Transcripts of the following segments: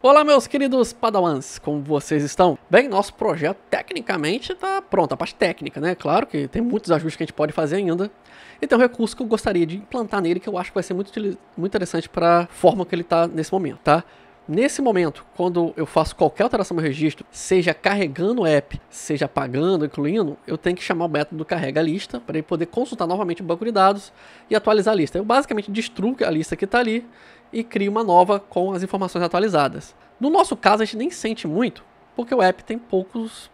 Olá meus queridos padawans, como vocês estão? Bem, nosso projeto tecnicamente está pronto, a parte técnica, né? Claro que tem muitos ajustes que a gente pode fazer ainda. E tem um recurso que eu gostaria de implantar nele que eu acho que vai ser muito, muito interessante para a forma que ele está nesse momento, tá? Nesse momento, quando eu faço qualquer alteração no registro, seja carregando o app, seja apagando, incluindo, eu tenho que chamar o método carrega lista para ele poder consultar novamente o banco de dados e atualizar a lista. Eu basicamente destruo a lista que está ali e crio uma nova com as informações atualizadas. No nosso caso, a gente nem sente muito, porque o app tem poucos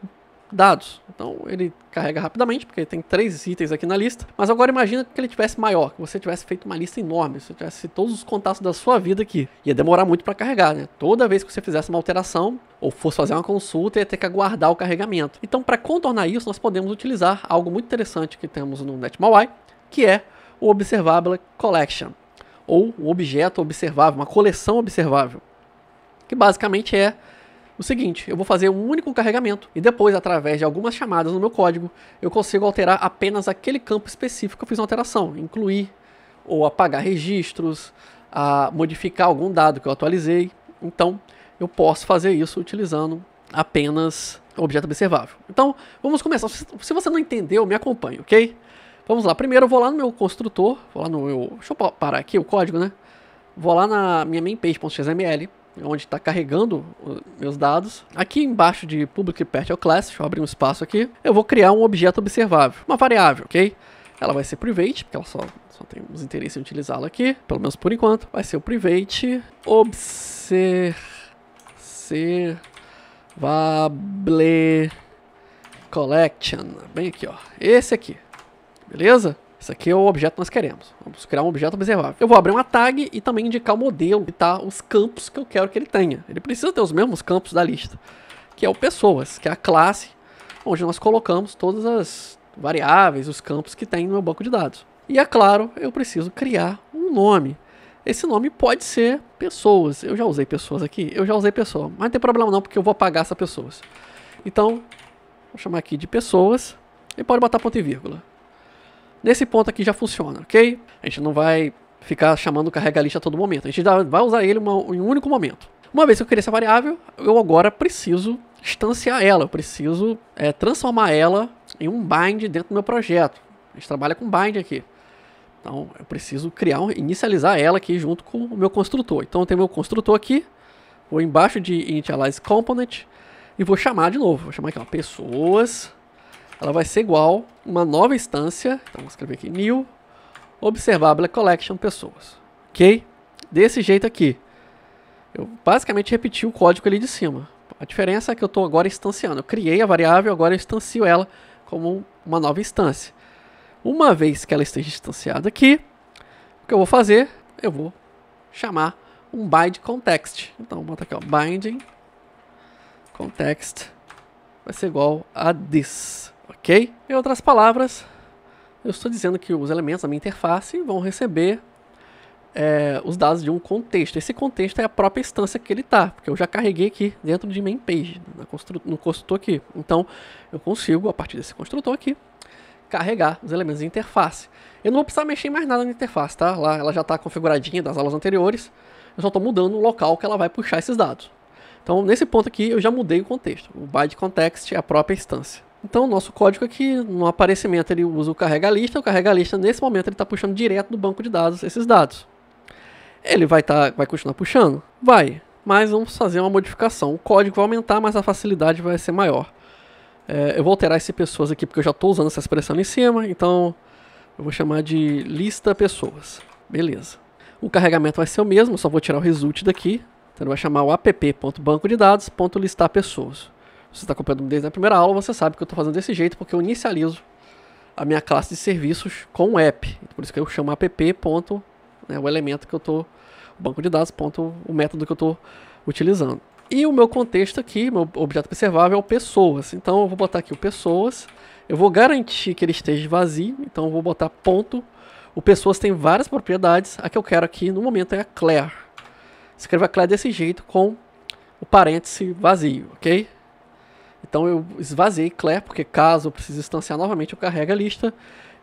dados. Então ele carrega rapidamente, porque tem três itens aqui na lista. Mas agora imagina que ele tivesse maior, que você tivesse feito uma lista enorme, se você tivesse todos os contatos da sua vida aqui. Ia demorar muito para carregar, né? Toda vez que você fizesse uma alteração ou fosse fazer uma consulta, ia ter que aguardar o carregamento. Então, para contornar isso, nós podemos utilizar algo muito interessante que temos no NetMalWi, que é o Observable Collection, ou um objeto observável, uma coleção observável, que basicamente é o seguinte, eu vou fazer um único carregamento e depois, através de algumas chamadas no meu código, eu consigo alterar apenas aquele campo específico que eu fiz uma alteração, incluir ou apagar registros, a modificar algum dado que eu atualizei. Então, eu posso fazer isso utilizando apenas o objeto observável. Então, vamos começar. Se você não entendeu, me acompanhe, ok? Vamos lá. Primeiro, eu vou lá no meu construtor, vou lá no meu... Deixa eu parar aqui o código, né? Vou lá na minha mainpage.xml onde está carregando meus dados. Aqui embaixo de Public Partial é Class, deixa eu abrir um espaço aqui, eu vou criar um objeto observável, uma variável, ok? Ela vai ser private, porque ela só, só tem os interesses em utilizá-la aqui, pelo menos por enquanto. Vai ser o private observable collection, bem aqui, ó, esse aqui, beleza? Esse aqui é o objeto que nós queremos. Vamos criar um objeto observável. Eu vou abrir uma tag e também indicar o modelo e tá os campos que eu quero que ele tenha. Ele precisa ter os mesmos campos da lista, que é o pessoas, que é a classe onde nós colocamos todas as variáveis, os campos que tem no meu banco de dados. E é claro, eu preciso criar um nome. Esse nome pode ser pessoas. Eu já usei pessoas aqui, eu já usei pessoa, mas não tem problema não, porque eu vou apagar essa pessoas. Então, vou chamar aqui de pessoas e pode botar ponto e vírgula. Nesse ponto aqui já funciona, ok? A gente não vai ficar chamando o carrega lista a todo momento. A gente vai usar ele uma, em um único momento. Uma vez que eu criei essa variável, eu agora preciso instanciar ela, eu preciso é, transformar ela em um bind dentro do meu projeto. A gente trabalha com bind aqui. Então, eu preciso criar, inicializar ela aqui junto com o meu construtor. Então, eu tenho meu construtor aqui, vou embaixo de initialize component e vou chamar de novo. Vou chamar aqui, ó, pessoas. Ela vai ser igual uma nova instância, então vou escrever aqui new observable collection pessoas, ok? Desse jeito aqui, eu basicamente repeti o código ali de cima. A diferença é que eu estou agora instanciando. Eu criei a variável, agora eu instancio ela como uma nova instância. Uma vez que ela esteja instanciada aqui, o que eu vou fazer? Eu vou chamar um bind context. Então, vou botar aqui, ó, binding context vai ser igual a this. Ok? Em outras palavras, eu estou dizendo que os elementos da minha interface vão receber é, os dados de um contexto. Esse contexto é a própria instância que ele está, porque eu já carreguei aqui dentro de main page, no construtor aqui. Então, eu consigo, a partir desse construtor aqui, carregar os elementos de interface. Eu não vou precisar mexer em mais nada na interface, tá? Lá ela já está configuradinha das aulas anteriores. Eu só estou mudando o local que ela vai puxar esses dados. Então, nesse ponto aqui, eu já mudei o contexto. O byte context é a própria instância. Então, o nosso código aqui, no aparecimento, ele usa o carrega-lista. O carrega-lista, nesse momento, ele está puxando direto do banco de dados esses dados. Ele vai, tá, vai continuar puxando? Vai. Mas vamos fazer uma modificação. O código vai aumentar, mas a facilidade vai ser maior. É, eu vou alterar esse pessoas aqui, porque eu já estou usando essa expressão em cima. Então, eu vou chamar de lista pessoas. Beleza. O carregamento vai ser o mesmo, só vou tirar o result daqui. Então, ele vai chamar o app.banco de pessoas você está acompanhando desde a primeira aula, você sabe que eu estou fazendo desse jeito porque eu inicializo a minha classe de serviços com o app. Por isso que eu chamo app. Ponto, né, o elemento que eu estou, o banco de dados, ponto, o método que eu estou utilizando. E o meu contexto aqui, meu objeto observável é o pessoas. Então eu vou botar aqui o pessoas. Eu vou garantir que ele esteja vazio. Então eu vou botar ponto. O pessoas tem várias propriedades. A que eu quero aqui no momento é a Claire. Escreva a Claire desse jeito com o parêntese vazio, ok? Então eu esvaziei Claire, porque caso eu precise instanciar novamente, eu carrego a lista.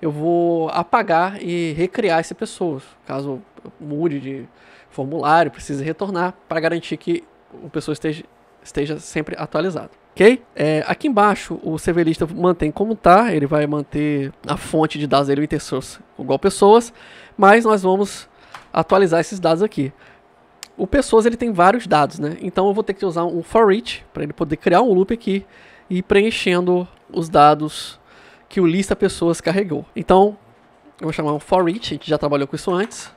Eu vou apagar e recriar essa pessoa. Caso eu mude de formulário, precise retornar para garantir que o pessoa esteja, esteja sempre atualizado. Ok? É, aqui embaixo o serverista lista mantém como está, ele vai manter a fonte de dados dele, o intersource, igual pessoas, mas nós vamos atualizar esses dados aqui o pessoas ele tem vários dados, né? Então eu vou ter que usar um for each para ele poder criar um loop aqui e ir preenchendo os dados que o lista pessoas carregou. Então eu vou chamar um for each, a gente já trabalhou com isso antes,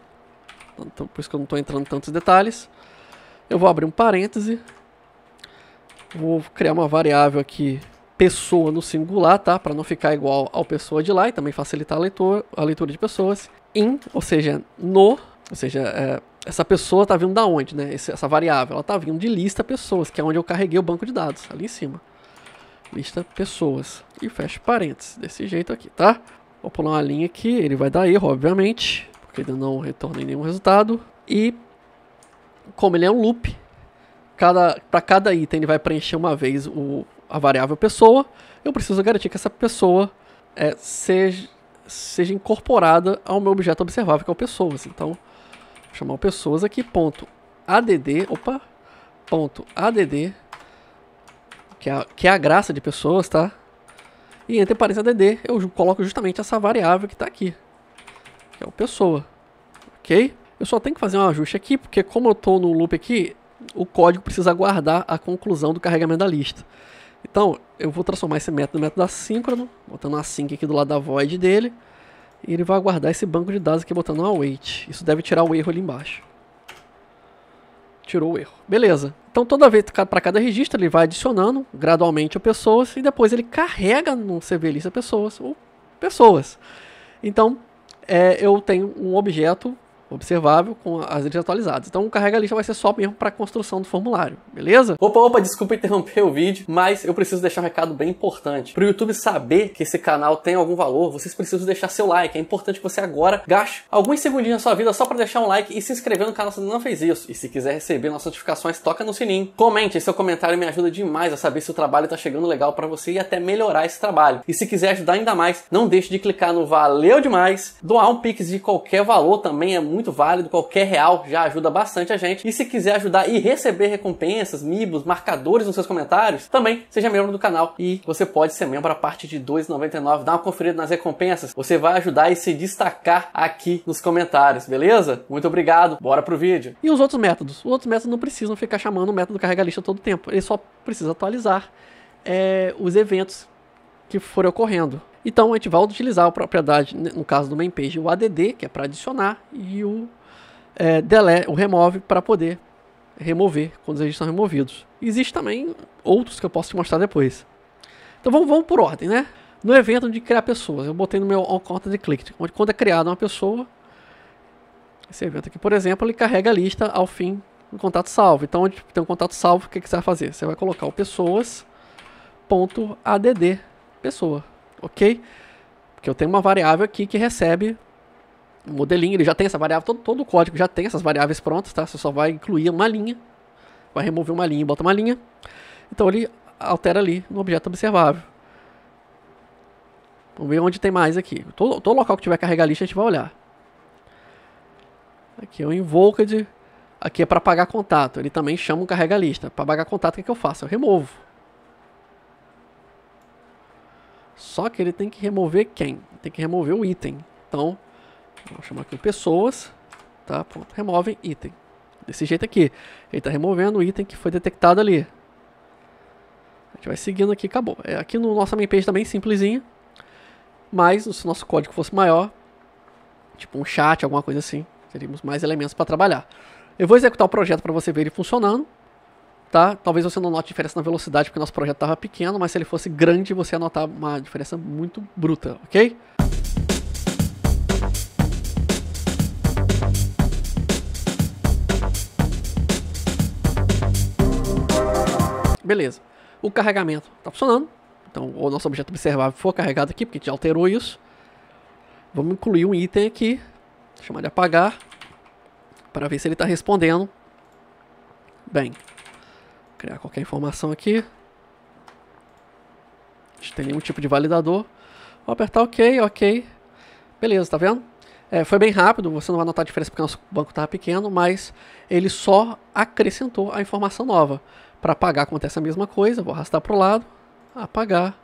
então, por isso que eu não estou entrando em tantos detalhes. Eu vou abrir um parêntese, vou criar uma variável aqui pessoa no singular, tá? Para não ficar igual ao pessoa de lá e também facilitar a leitura, a leitura de pessoas. In, ou seja, no, ou seja, é, essa pessoa tá vindo da onde, né? Essa variável, ela tá vindo de lista pessoas, que é onde eu carreguei o banco de dados, ali em cima. Lista pessoas. E fecha parênteses, desse jeito aqui, tá? Vou pular uma linha aqui, ele vai dar erro, obviamente, porque ele não retornei nenhum resultado. E como ele é um loop, cada, para cada item ele vai preencher uma vez o, a variável pessoa, eu preciso garantir que essa pessoa é, seja, seja incorporada ao meu objeto observável, que é o pessoas. Então, chamar pessoas aqui, ponto add, opa, ponto add, que é, a, que é a graça de pessoas, tá? E entre parênteses add, eu coloco justamente essa variável que está aqui, que é o pessoa, ok? Eu só tenho que fazer um ajuste aqui, porque como eu estou no loop aqui, o código precisa guardar a conclusão do carregamento da lista. Então, eu vou transformar esse método no método assíncrono, botando um async aqui do lado da void dele, e ele vai aguardar esse banco de dados aqui botando um ah, await. Isso deve tirar o erro ali embaixo. Tirou o erro. Beleza. Então toda vez para cada registro ele vai adicionando gradualmente o pessoas e depois ele carrega no CV lista pessoas ou pessoas. Então é, eu tenho um objeto observável com as listas atualizadas. Então, o carrega lista vai ser só mesmo para construção do formulário, beleza? Opa, opa, desculpa interromper o vídeo, mas eu preciso deixar um recado bem importante. Para o YouTube saber que esse canal tem algum valor, vocês precisam deixar seu like. É importante que você agora gaste alguns segundinhos na sua vida só para deixar um like e se inscrever no canal se não fez isso. E se quiser receber nossas notificações, toca no sininho. Comente, seu comentário me ajuda demais a saber se o trabalho está chegando legal para você e até melhorar esse trabalho. E se quiser ajudar ainda mais, não deixe de clicar no valeu demais, doar um pix de qualquer valor também é muito muito válido, qualquer real já ajuda bastante a gente. E se quiser ajudar e receber recompensas, mibos, marcadores nos seus comentários, também seja membro do canal. E você pode ser membro a partir de R$ 2,99. Dá uma conferida nas recompensas. Você vai ajudar e se destacar aqui nos comentários, beleza? Muito obrigado, bora pro vídeo. E os outros métodos? Os outros métodos não precisam ficar chamando o método carregalista lista todo tempo. Ele só precisa atualizar é, os eventos que forem ocorrendo. Então a gente vai utilizar a propriedade, né, no caso do main page, o add, que é para adicionar, e o, é, delete, o remove para poder remover quando os registros são removidos. Existem também outros que eu posso te mostrar depois. Então vamos, vamos por ordem, né? No evento de criar pessoas, eu botei no meu conta de click, onde quando é criada uma pessoa, esse evento aqui, por exemplo, ele carrega a lista ao fim do contato salvo. Então, onde tem um contato salvo, o que, que você vai fazer? Você vai colocar o pessoas.add pessoa ok? Porque eu tenho uma variável aqui que recebe o modelinho, ele já tem essa variável, todo, todo o código já tem essas variáveis prontas, tá? Você só vai incluir uma linha, vai remover uma linha e bota uma linha. Então ele altera ali no objeto observável. Vamos ver onde tem mais aqui. Todo, todo local que tiver carregar lista a gente vai olhar. Aqui é o invoked. Aqui é para pagar contato. Ele também chama o carrega lista. Para pagar contato, o que, é que eu faço? Eu removo. Só que ele tem que remover quem? Tem que remover o item. Então, vou chamar aqui pessoas, tá? Ponto, item. Desse jeito aqui. Ele está removendo o item que foi detectado ali. A gente vai seguindo aqui, acabou. É, aqui no nosso main page também, simplesinho. Mas se o nosso código fosse maior, tipo um chat, alguma coisa assim, teríamos mais elementos para trabalhar. Eu vou executar o projeto para você ver ele funcionando tá? Talvez você não note diferença na velocidade, porque nosso projeto estava pequeno, mas se ele fosse grande, você ia notar uma diferença muito bruta, ok? Beleza. O carregamento está funcionando. Então, o nosso objeto observável foi carregado aqui, porque a gente alterou isso. Vamos incluir um item aqui, chamar de apagar, para ver se ele está respondendo. Bem, criar qualquer informação aqui. A gente tem nenhum tipo de validador. Vou apertar OK, OK. Beleza, tá vendo? É, foi bem rápido, você não vai notar a diferença porque o nosso banco estava pequeno, mas ele só acrescentou a informação nova. Para apagar acontece a mesma coisa, vou arrastar para o lado, apagar,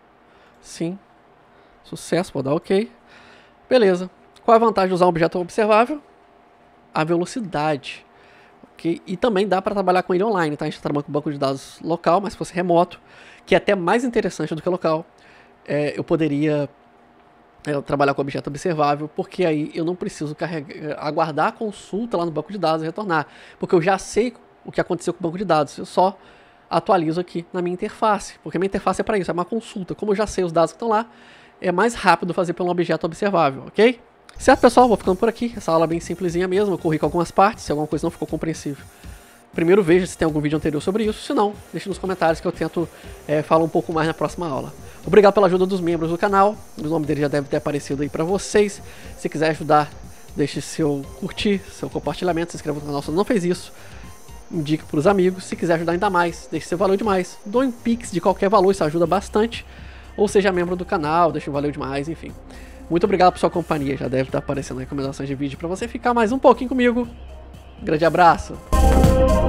sim, sucesso, vou dar OK. Beleza, qual a vantagem de usar um objeto observável? A velocidade que, e também dá para trabalhar com ele online, tá? A gente tá trabalha com banco de dados local, mas se fosse remoto, que é até mais interessante do que local, é, eu poderia é, trabalhar com objeto observável, porque aí eu não preciso carregar, aguardar a consulta lá no banco de dados e retornar, porque eu já sei o que aconteceu com o banco de dados, eu só atualizo aqui na minha interface, porque minha interface é para isso, é uma consulta. Como eu já sei os dados que estão lá, é mais rápido fazer pelo objeto observável, ok? Certo, pessoal? Vou ficando por aqui. Essa aula é bem simplesinha mesmo. Eu corri com algumas partes, se alguma coisa não ficou compreensível. Primeiro veja se tem algum vídeo anterior sobre isso, se não, deixe nos comentários que eu tento é, falar um pouco mais na próxima aula. Obrigado pela ajuda dos membros do canal, o nome dele já deve ter aparecido aí para vocês. Se quiser ajudar, deixe seu curtir, seu compartilhamento, se inscreva no canal se não fez isso. Indique para os amigos, se quiser ajudar ainda mais, deixe seu valor demais. Doe um pix de qualquer valor, isso ajuda bastante. Ou seja membro do canal, deixe o valeu demais, enfim. Muito obrigado por sua companhia, já deve estar aparecendo recomendações de vídeo para você ficar mais um pouquinho comigo. grande abraço!